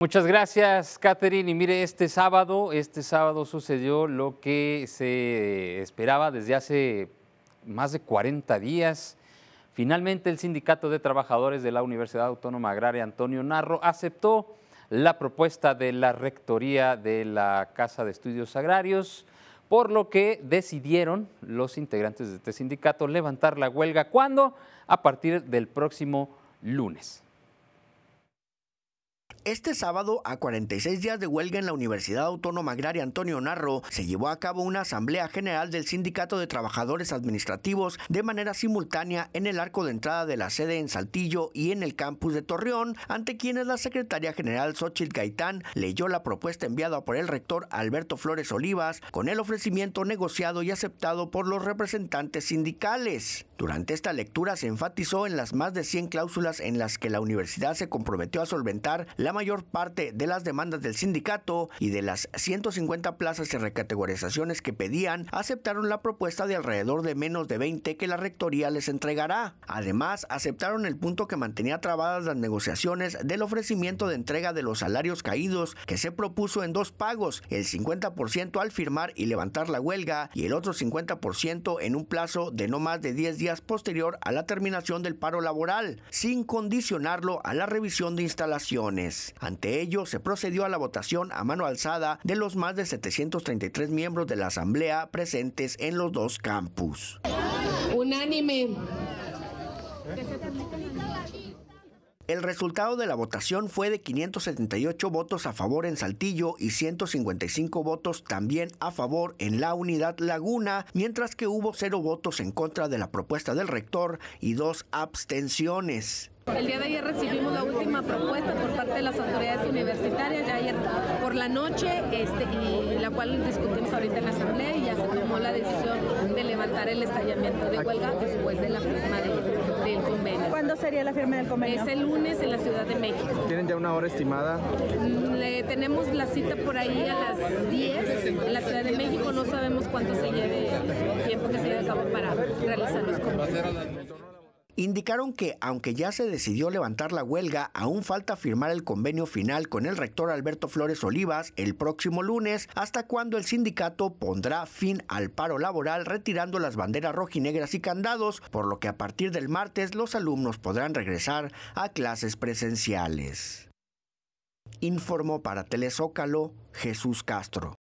Muchas gracias, Catherine. Y mire, este sábado, este sábado sucedió lo que se esperaba desde hace más de 40 días. Finalmente, el Sindicato de Trabajadores de la Universidad Autónoma Agraria Antonio Narro aceptó la propuesta de la Rectoría de la Casa de Estudios Agrarios, por lo que decidieron los integrantes de este sindicato levantar la huelga. ¿Cuándo? A partir del próximo lunes. Este sábado, a 46 días de huelga en la Universidad Autónoma Agraria Antonio Narro, se llevó a cabo una asamblea general del Sindicato de Trabajadores Administrativos de manera simultánea en el arco de entrada de la sede en Saltillo y en el campus de Torreón, ante quienes la secretaria general Xochitl Gaitán leyó la propuesta enviada por el rector Alberto Flores Olivas con el ofrecimiento negociado y aceptado por los representantes sindicales. Durante esta lectura se enfatizó en las más de 100 cláusulas en las que la universidad se comprometió a solventar la mayor parte de las demandas del sindicato y de las 150 plazas y recategorizaciones que pedían, aceptaron la propuesta de alrededor de menos de 20 que la rectoría les entregará. Además, aceptaron el punto que mantenía trabadas las negociaciones del ofrecimiento de entrega de los salarios caídos que se propuso en dos pagos, el 50% al firmar y levantar la huelga y el otro 50% en un plazo de no más de 10 días posterior a la terminación del paro laboral, sin condicionarlo a la revisión de instalaciones. Ante ello, se procedió a la votación a mano alzada de los más de 733 miembros de la Asamblea presentes en los dos campus. Unánime. El resultado de la votación fue de 578 votos a favor en Saltillo y 155 votos también a favor en la unidad Laguna, mientras que hubo cero votos en contra de la propuesta del rector y dos abstenciones. El día de ayer recibimos la última propuesta por parte de las autoridades universitarias, ya ayer por la noche, este, y la cual discutimos ahorita en la asamblea y ya se tomó la decisión de levantar el estallamiento de huelga después de la firma del convenio. ¿Cuándo sería la firma del convenio? Es el lunes en la Ciudad de México. ¿Tienen ya una hora estimada? Mm, tenemos la cita por ahí a las 10 en la Ciudad de México, no sabemos cuánto se lleve, el tiempo que se lleve a cabo para realizar los convenios indicaron que, aunque ya se decidió levantar la huelga, aún falta firmar el convenio final con el rector Alberto Flores Olivas el próximo lunes, hasta cuando el sindicato pondrá fin al paro laboral retirando las banderas rojinegras y candados, por lo que a partir del martes los alumnos podrán regresar a clases presenciales. Informó para Telezócalo Jesús Castro.